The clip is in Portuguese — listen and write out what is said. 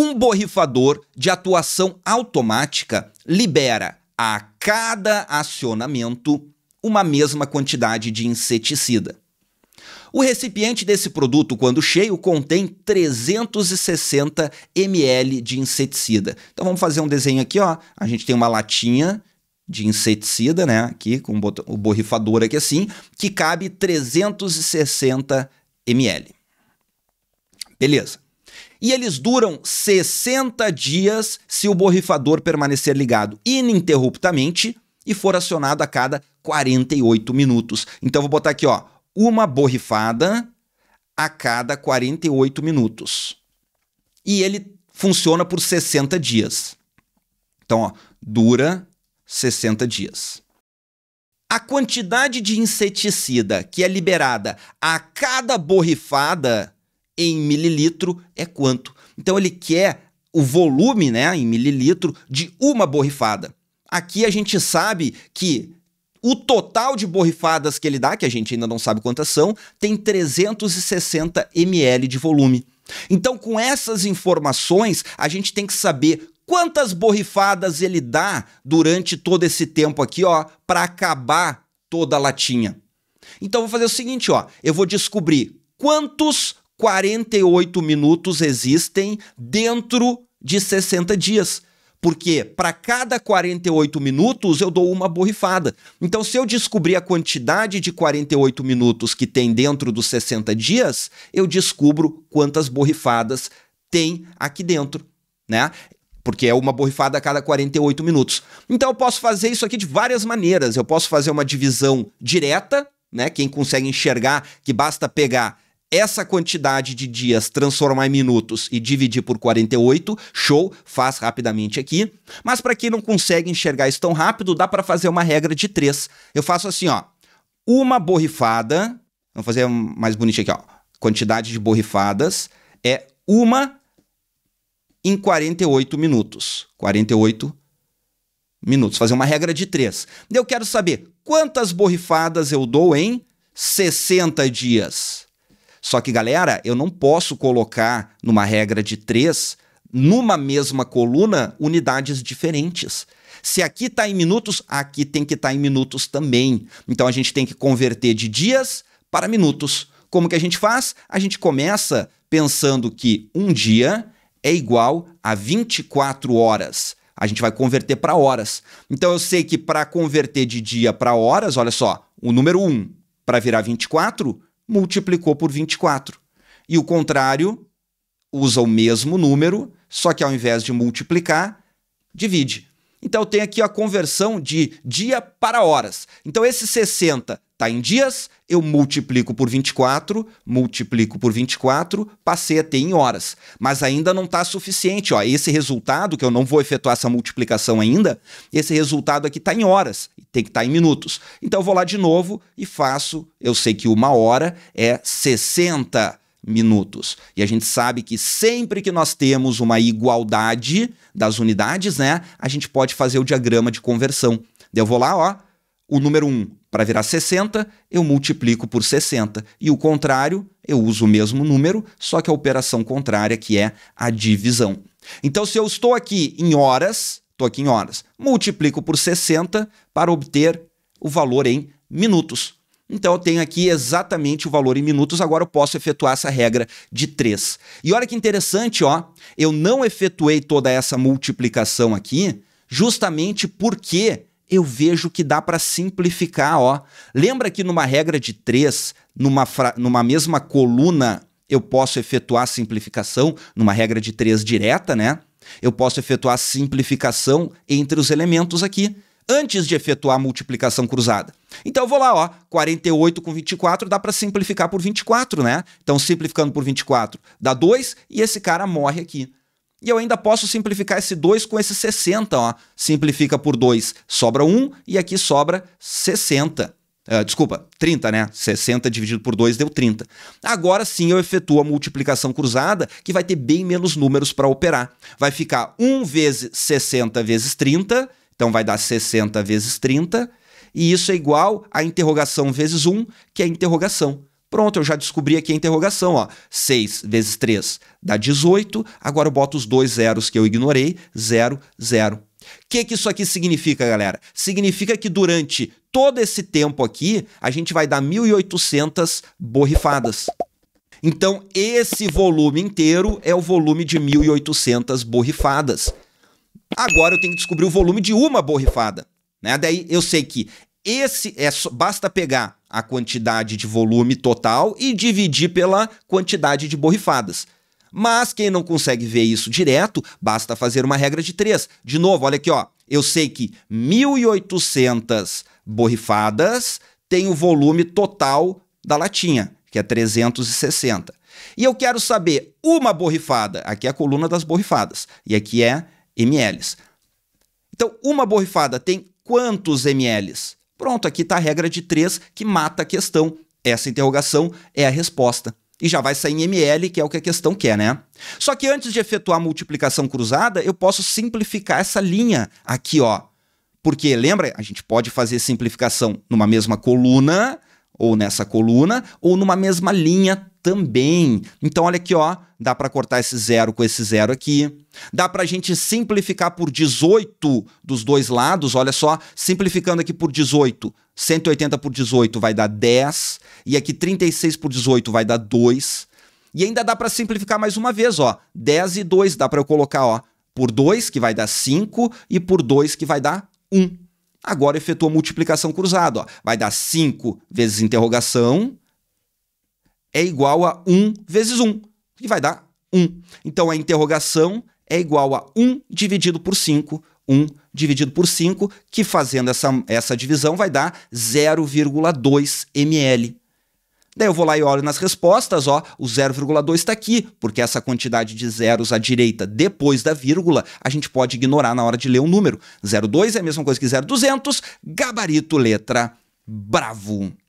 Um borrifador de atuação automática libera a cada acionamento uma mesma quantidade de inseticida. O recipiente desse produto, quando cheio, contém 360 ml de inseticida. Então vamos fazer um desenho aqui, ó. A gente tem uma latinha de inseticida, né, aqui com o borrifador aqui assim, que cabe 360 ml. Beleza. E eles duram 60 dias se o borrifador permanecer ligado ininterruptamente e for acionado a cada 48 minutos. Então vou botar aqui, ó, uma borrifada a cada 48 minutos. E ele funciona por 60 dias. Então, ó, dura 60 dias. A quantidade de inseticida que é liberada a cada borrifada em mililitro é quanto. Então ele quer o volume, né, em mililitro, de uma borrifada. Aqui a gente sabe que o total de borrifadas que ele dá, que a gente ainda não sabe quantas são, tem 360 ml de volume. Então, com essas informações, a gente tem que saber quantas borrifadas ele dá durante todo esse tempo aqui, ó, para acabar toda a latinha. Então, vou fazer o seguinte, ó, eu vou descobrir quantos 48 minutos existem dentro de 60 dias. Porque para cada 48 minutos eu dou uma borrifada. Então, se eu descobrir a quantidade de 48 minutos que tem dentro dos 60 dias, eu descubro quantas borrifadas tem aqui dentro, né? Porque é uma borrifada a cada 48 minutos. Então, eu posso fazer isso aqui de várias maneiras. Eu posso fazer uma divisão direta, né? Quem consegue enxergar que basta pegar essa quantidade de dias transformar em minutos e dividir por 48, show, faz rapidamente aqui. Mas para quem não consegue enxergar isso tão rápido, dá para fazer uma regra de três. Eu faço assim, ó, uma borrifada, vamos fazer mais bonitinho aqui, ó, quantidade de borrifadas é uma em 48 minutos. 48 minutos, fazer uma regra de três. Eu quero saber quantas borrifadas eu dou em 60 dias. Só que, galera, eu não posso colocar numa regra de três, numa mesma coluna, unidades diferentes. Se aqui está em minutos, aqui tem que estar tá em minutos também. Então a gente tem que converter de dias para minutos. Como que a gente faz? A gente começa pensando que um dia é igual a 24 horas. A gente vai converter para horas. Então eu sei que para converter de dia para horas, olha só, o número 1 para virar 24, multiplicou por 24. E o contrário usa o mesmo número, só que ao invés de multiplicar, divide. Então eu tenho aqui a conversão de dia para horas. Então esse 60 Tá em dias, eu multiplico por 24, multiplico por 24, passei a ter em horas. Mas ainda não está suficiente. Ó, esse resultado, que eu não vou efetuar essa multiplicação ainda, esse resultado aqui está em horas, tem que estar tá em minutos. Então eu vou lá de novo e faço, eu sei que uma hora é 60 minutos. E a gente sabe que sempre que nós temos uma igualdade das unidades, né, a gente pode fazer o diagrama de conversão. Eu vou lá, ó, o número 1 para virar 60, eu multiplico por 60. E o contrário, eu uso o mesmo número, só que a operação contrária, que é a divisão. Então, se eu estou aqui em horas, estou aqui em horas, multiplico por 60 para obter o valor em minutos. Então eu tenho aqui exatamente o valor em minutos, agora eu posso efetuar essa regra de 3. E olha que interessante, ó, eu não efetuei toda essa multiplicação aqui, justamente porque eu vejo que dá para simplificar, ó. Lembra que numa regra de três, numa, numa mesma coluna, eu posso efetuar simplificação, numa regra de três direta, né? Eu posso efetuar simplificação entre os elementos aqui, antes de efetuar a multiplicação cruzada. Então eu vou lá, ó, 48 com 24 dá para simplificar por 24, né? Então simplificando por 24 dá 2 e esse cara morre aqui. E eu ainda posso simplificar esse 2 com esse 60. Ó. Simplifica por 2, sobra 1 e aqui sobra 60. Uh, ah, desculpa, 30, né? 60 dividido por 2 deu 30. Agora sim eu efetuo a multiplicação cruzada, que vai ter bem menos números para operar. Vai ficar 1 vezes 60 vezes 30, então vai dar 60 vezes 30, e isso é igual a interrogação vezes 1, que é a interrogação. Pronto, eu já descobri aqui a interrogação, ó. 6 vezes 3 dá 18. Agora eu boto os dois zeros que eu ignorei, 0, 0. O que, que isso aqui significa, galera? Significa que durante todo esse tempo aqui, a gente vai dar 1.800 borrifadas. Então, esse volume inteiro é o volume de 1.800 borrifadas. Agora eu tenho que descobrir o volume de uma borrifada. Né? Daí eu sei que esse é basta pegar a quantidade de volume total e dividir pela quantidade de borrifadas. Mas quem não consegue ver isso direto, basta fazer uma regra de três. De novo, olha aqui, ó. Eu sei que 1.800 borrifadas tem o volume total da latinha, que é 360. E eu quero saber uma borrifada. Aqui é a coluna das borrifadas. E aqui é ml. Então, uma borrifada tem quantos ml? Pronto, aqui está a regra de 3 que mata a questão. Essa interrogação é a resposta. E já vai sair em ML, que é o que a questão quer, né? Só que antes de efetuar a multiplicação cruzada, eu posso simplificar essa linha aqui, ó. Porque, lembra, a gente pode fazer simplificação numa mesma coluna, ou nessa coluna, ou numa mesma linha também. Então olha aqui, ó, dá para cortar esse zero com esse zero aqui. Dá para a gente simplificar por 18 dos dois lados, olha só, simplificando aqui por 18, 180 por 18 vai dar 10, e aqui 36 por 18 vai dar 2. E ainda dá para simplificar mais uma vez, ó, 10 e 2 dá para eu colocar, ó, por 2 que vai dar 5 e por 2 que vai dar 1. Agora efetua a multiplicação cruzada, ó. Vai dar 5 vezes interrogação é igual a 1 vezes 1, que vai dar 1. Então a interrogação é igual a 1 dividido por 5, 1 dividido por 5, que fazendo essa, essa divisão vai dar 0,2 ml. Daí eu vou lá e olho nas respostas, ó, o 0,2 está aqui, porque essa quantidade de zeros à direita depois da vírgula a gente pode ignorar na hora de ler o um número. 0,2 é a mesma coisa que 0,200, gabarito letra bravo.